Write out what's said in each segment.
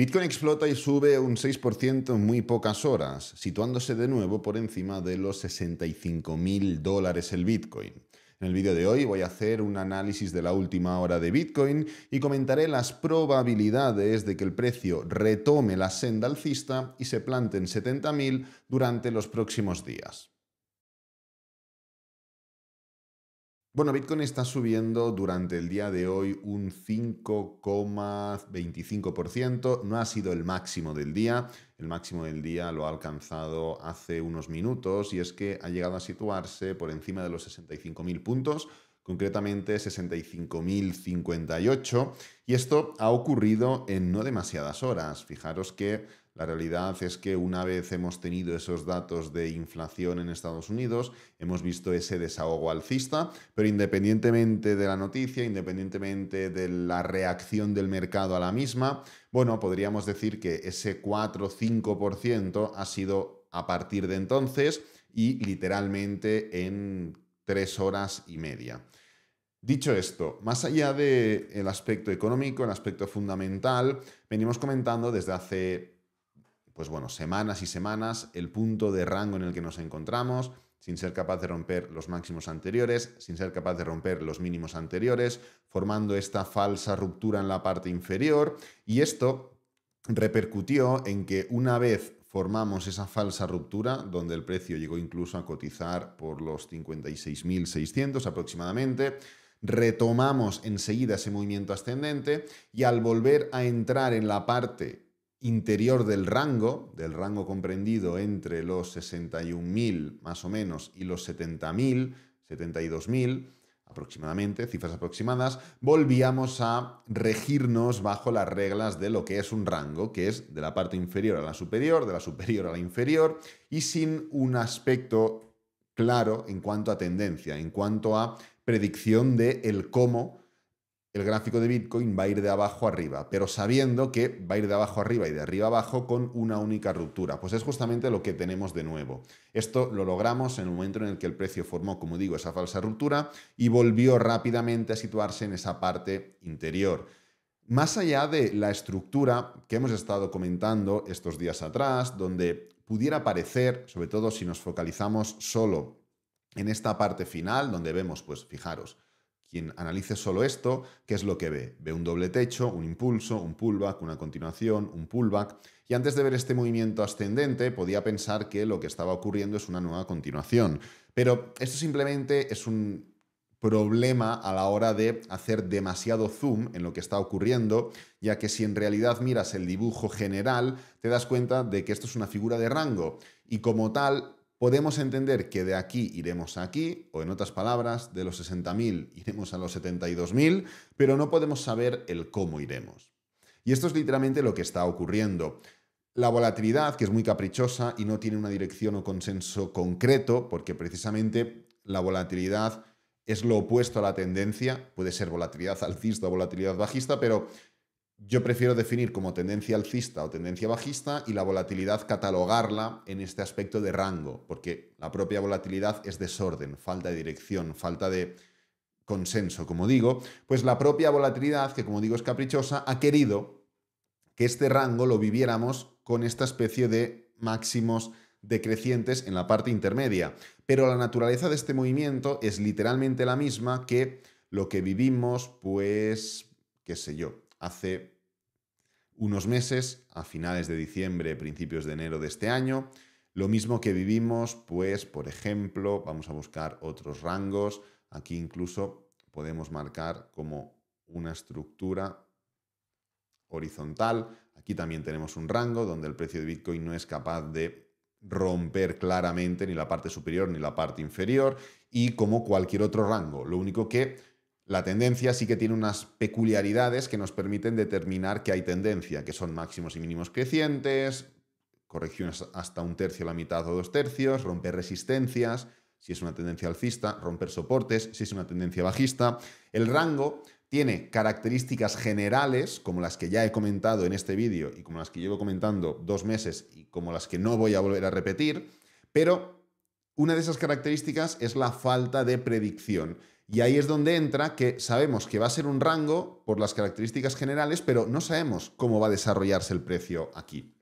Bitcoin explota y sube un 6% en muy pocas horas, situándose de nuevo por encima de los 65 mil dólares el Bitcoin. En el vídeo de hoy voy a hacer un análisis de la última hora de Bitcoin y comentaré las probabilidades de que el precio retome la senda alcista y se plante en 70.000 durante los próximos días. Bueno, Bitcoin está subiendo durante el día de hoy un 5,25%. No ha sido el máximo del día. El máximo del día lo ha alcanzado hace unos minutos y es que ha llegado a situarse por encima de los 65.000 puntos, concretamente 65.058. Y esto ha ocurrido en no demasiadas horas. Fijaros que la realidad es que una vez hemos tenido esos datos de inflación en Estados Unidos, hemos visto ese desahogo alcista, pero independientemente de la noticia, independientemente de la reacción del mercado a la misma, bueno, podríamos decir que ese 4-5% ha sido a partir de entonces y literalmente en tres horas y media. Dicho esto, más allá del aspecto económico, el aspecto fundamental, venimos comentando desde hace pues bueno, semanas y semanas el punto de rango en el que nos encontramos, sin ser capaz de romper los máximos anteriores, sin ser capaz de romper los mínimos anteriores, formando esta falsa ruptura en la parte inferior. Y esto repercutió en que una vez formamos esa falsa ruptura, donde el precio llegó incluso a cotizar por los 56.600 aproximadamente, retomamos enseguida ese movimiento ascendente y al volver a entrar en la parte interior del rango, del rango comprendido entre los 61.000 más o menos y los 70.000, 72.000 aproximadamente, cifras aproximadas, volvíamos a regirnos bajo las reglas de lo que es un rango, que es de la parte inferior a la superior, de la superior a la inferior, y sin un aspecto claro en cuanto a tendencia, en cuanto a predicción de el cómo el gráfico de Bitcoin va a ir de abajo arriba, pero sabiendo que va a ir de abajo arriba y de arriba abajo con una única ruptura. Pues es justamente lo que tenemos de nuevo. Esto lo logramos en el momento en el que el precio formó, como digo, esa falsa ruptura y volvió rápidamente a situarse en esa parte interior. Más allá de la estructura que hemos estado comentando estos días atrás, donde pudiera parecer, sobre todo si nos focalizamos solo en esta parte final, donde vemos, pues fijaros, quien analice solo esto, ¿qué es lo que ve? Ve un doble techo, un impulso, un pullback, una continuación, un pullback. Y antes de ver este movimiento ascendente, podía pensar que lo que estaba ocurriendo es una nueva continuación. Pero esto simplemente es un problema a la hora de hacer demasiado zoom en lo que está ocurriendo, ya que si en realidad miras el dibujo general, te das cuenta de que esto es una figura de rango y como tal podemos entender que de aquí iremos aquí, o en otras palabras, de los 60.000 iremos a los 72.000, pero no podemos saber el cómo iremos. Y esto es literalmente lo que está ocurriendo. La volatilidad, que es muy caprichosa y no tiene una dirección o consenso concreto, porque precisamente la volatilidad es lo opuesto a la tendencia, puede ser volatilidad alcista o volatilidad bajista, pero yo prefiero definir como tendencia alcista o tendencia bajista y la volatilidad catalogarla en este aspecto de rango, porque la propia volatilidad es desorden, falta de dirección, falta de consenso, como digo, pues la propia volatilidad, que como digo es caprichosa, ha querido que este rango lo viviéramos con esta especie de máximos decrecientes en la parte intermedia. Pero la naturaleza de este movimiento es literalmente la misma que lo que vivimos, pues, qué sé yo, hace unos meses, a finales de diciembre, principios de enero de este año. Lo mismo que vivimos, pues, por ejemplo, vamos a buscar otros rangos. Aquí incluso podemos marcar como una estructura horizontal. Aquí también tenemos un rango donde el precio de Bitcoin no es capaz de romper claramente ni la parte superior ni la parte inferior y como cualquier otro rango. Lo único que la tendencia sí que tiene unas peculiaridades que nos permiten determinar que hay tendencia, que son máximos y mínimos crecientes, correcciones hasta un tercio, la mitad o dos tercios, romper resistencias, si es una tendencia alcista, romper soportes, si es una tendencia bajista. El rango tiene características generales, como las que ya he comentado en este vídeo y como las que llevo comentando dos meses y como las que no voy a volver a repetir, pero una de esas características es la falta de predicción. Y ahí es donde entra que sabemos que va a ser un rango por las características generales, pero no sabemos cómo va a desarrollarse el precio aquí.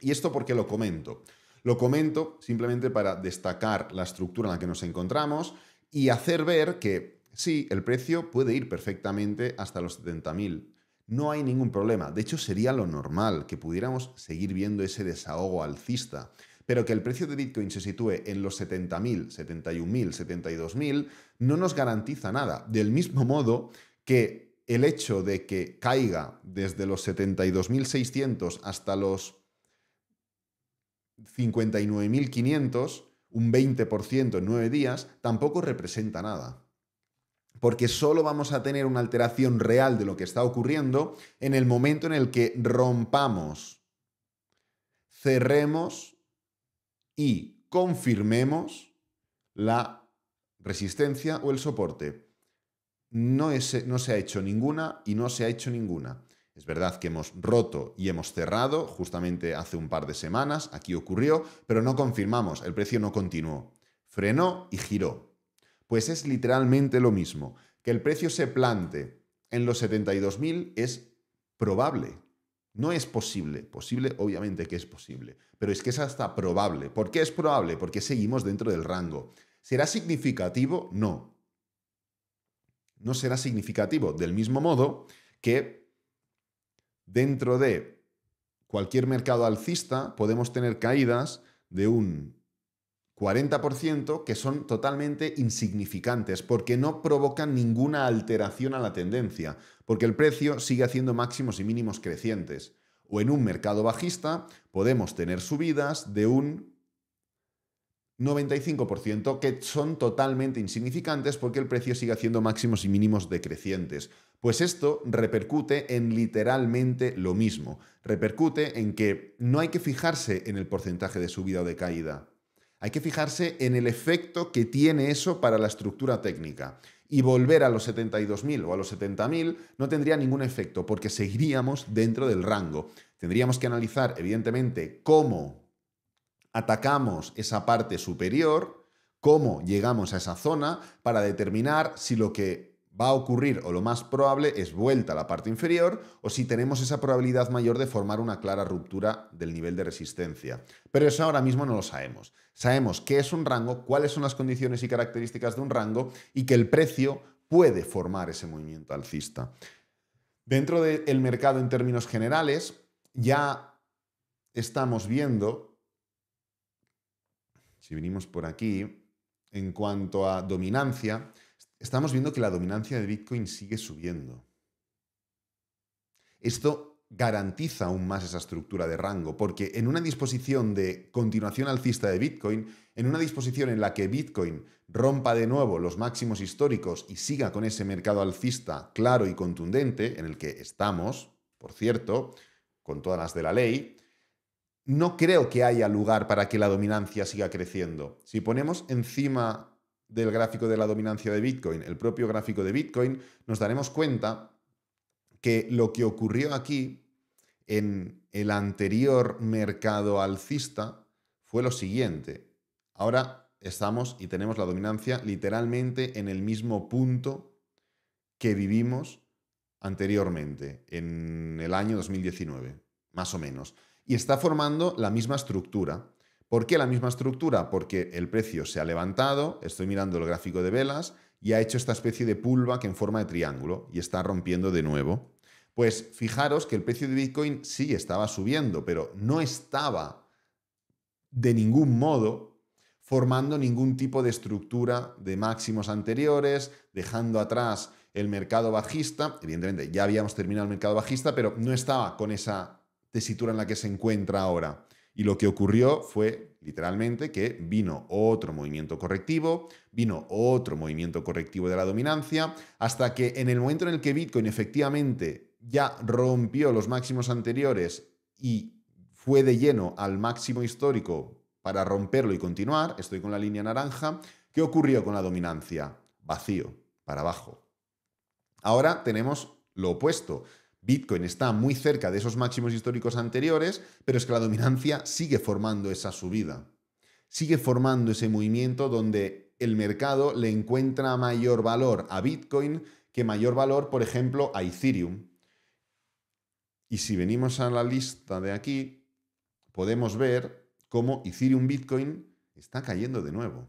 ¿Y esto porque lo comento? Lo comento simplemente para destacar la estructura en la que nos encontramos y hacer ver que sí, el precio puede ir perfectamente hasta los 70.000. No hay ningún problema. De hecho, sería lo normal que pudiéramos seguir viendo ese desahogo alcista pero que el precio de Bitcoin se sitúe en los 70.000, 71.000, 72.000, no nos garantiza nada. Del mismo modo que el hecho de que caiga desde los 72.600 hasta los 59.500, un 20% en nueve días, tampoco representa nada. Porque solo vamos a tener una alteración real de lo que está ocurriendo en el momento en el que rompamos, cerremos y confirmemos la resistencia o el soporte. No, no se ha hecho ninguna y no se ha hecho ninguna. Es verdad que hemos roto y hemos cerrado justamente hace un par de semanas, aquí ocurrió, pero no confirmamos, el precio no continuó. Frenó y giró. Pues es literalmente lo mismo. Que el precio se plante en los 72.000 es probable, no es posible. Posible, obviamente que es posible. Pero es que es hasta probable. ¿Por qué es probable? Porque seguimos dentro del rango. ¿Será significativo? No. No será significativo. Del mismo modo que dentro de cualquier mercado alcista podemos tener caídas de un 40% que son totalmente insignificantes porque no provocan ninguna alteración a la tendencia, porque el precio sigue haciendo máximos y mínimos crecientes. O en un mercado bajista podemos tener subidas de un 95% que son totalmente insignificantes porque el precio sigue haciendo máximos y mínimos decrecientes. Pues esto repercute en literalmente lo mismo. Repercute en que no hay que fijarse en el porcentaje de subida o de caída. Hay que fijarse en el efecto que tiene eso para la estructura técnica. Y volver a los 72.000 o a los 70.000 no tendría ningún efecto porque seguiríamos dentro del rango. Tendríamos que analizar, evidentemente, cómo atacamos esa parte superior, cómo llegamos a esa zona para determinar si lo que va a ocurrir o lo más probable es vuelta a la parte inferior o si tenemos esa probabilidad mayor de formar una clara ruptura del nivel de resistencia. Pero eso ahora mismo no lo sabemos. Sabemos qué es un rango, cuáles son las condiciones y características de un rango y que el precio puede formar ese movimiento alcista. Dentro del mercado en términos generales ya estamos viendo, si venimos por aquí, en cuanto a dominancia, estamos viendo que la dominancia de Bitcoin sigue subiendo. Esto garantiza aún más esa estructura de rango, porque en una disposición de continuación alcista de Bitcoin, en una disposición en la que Bitcoin rompa de nuevo los máximos históricos y siga con ese mercado alcista claro y contundente, en el que estamos, por cierto, con todas las de la ley, no creo que haya lugar para que la dominancia siga creciendo. Si ponemos encima del gráfico de la dominancia de Bitcoin, el propio gráfico de Bitcoin, nos daremos cuenta que lo que ocurrió aquí en el anterior mercado alcista fue lo siguiente. Ahora estamos y tenemos la dominancia literalmente en el mismo punto que vivimos anteriormente, en el año 2019, más o menos. Y está formando la misma estructura. ¿Por qué la misma estructura? Porque el precio se ha levantado, estoy mirando el gráfico de velas, y ha hecho esta especie de pulva que en forma de triángulo y está rompiendo de nuevo. Pues fijaros que el precio de Bitcoin sí estaba subiendo, pero no estaba de ningún modo formando ningún tipo de estructura de máximos anteriores, dejando atrás el mercado bajista. Evidentemente, ya habíamos terminado el mercado bajista, pero no estaba con esa tesitura en la que se encuentra ahora. Y lo que ocurrió fue literalmente que vino otro movimiento correctivo, vino otro movimiento correctivo de la dominancia, hasta que en el momento en el que Bitcoin efectivamente ya rompió los máximos anteriores y fue de lleno al máximo histórico para romperlo y continuar, estoy con la línea naranja, ¿qué ocurrió con la dominancia? Vacío, para abajo. Ahora tenemos lo opuesto. Bitcoin está muy cerca de esos máximos históricos anteriores, pero es que la dominancia sigue formando esa subida, sigue formando ese movimiento donde el mercado le encuentra mayor valor a Bitcoin que mayor valor, por ejemplo, a Ethereum. Y si venimos a la lista de aquí, podemos ver cómo Ethereum Bitcoin está cayendo de nuevo.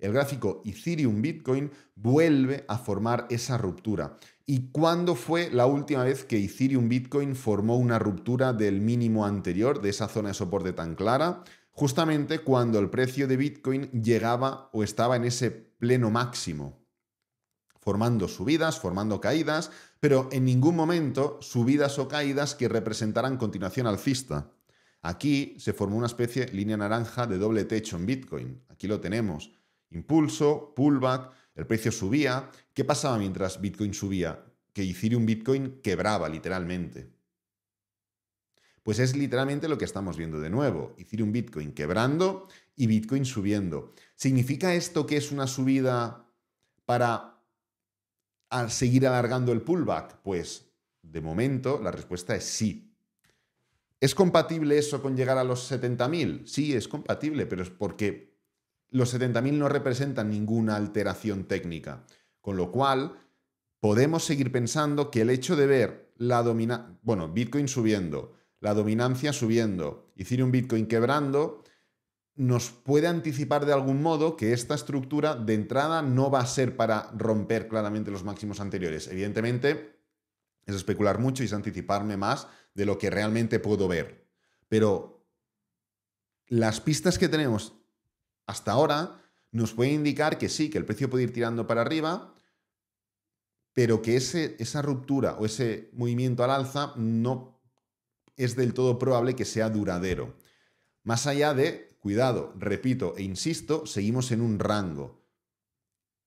El gráfico Ethereum Bitcoin vuelve a formar esa ruptura. ¿Y cuándo fue la última vez que Ethereum Bitcoin formó una ruptura del mínimo anterior, de esa zona de soporte tan clara? Justamente cuando el precio de Bitcoin llegaba o estaba en ese pleno máximo, formando subidas, formando caídas, pero en ningún momento subidas o caídas que representaran continuación alcista. Aquí se formó una especie de línea naranja de doble techo en Bitcoin. Aquí lo tenemos impulso, pullback, el precio subía. ¿Qué pasaba mientras Bitcoin subía? Que Ethereum Bitcoin quebraba literalmente. Pues es literalmente lo que estamos viendo de nuevo. Ethereum Bitcoin quebrando y Bitcoin subiendo. ¿Significa esto que es una subida para seguir alargando el pullback? Pues de momento la respuesta es sí. ¿Es compatible eso con llegar a los 70.000? Sí, es compatible, pero es porque los 70.000 no representan ninguna alteración técnica. Con lo cual, podemos seguir pensando que el hecho de ver la dominancia, bueno, Bitcoin subiendo, la dominancia subiendo, y un Bitcoin quebrando, nos puede anticipar de algún modo que esta estructura de entrada no va a ser para romper claramente los máximos anteriores. Evidentemente, es especular mucho y es anticiparme más de lo que realmente puedo ver. Pero las pistas que tenemos hasta ahora nos puede indicar que sí, que el precio puede ir tirando para arriba, pero que esa ruptura o ese movimiento al alza no es del todo probable que sea duradero. Más allá de, cuidado, repito e insisto, seguimos en un rango.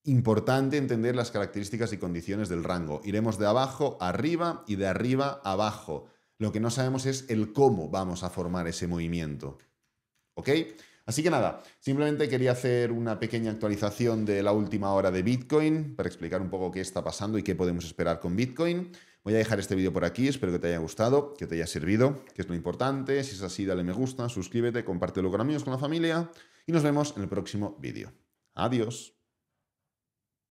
Importante entender las características y condiciones del rango. Iremos de abajo arriba y de arriba abajo. Lo que no sabemos es el cómo vamos a formar ese movimiento. ¿Ok? Así que nada, simplemente quería hacer una pequeña actualización de la última hora de Bitcoin para explicar un poco qué está pasando y qué podemos esperar con Bitcoin. Voy a dejar este vídeo por aquí, espero que te haya gustado, que te haya servido, que es lo importante. Si es así, dale me gusta, suscríbete, compártelo con amigos, con la familia y nos vemos en el próximo vídeo. Adiós.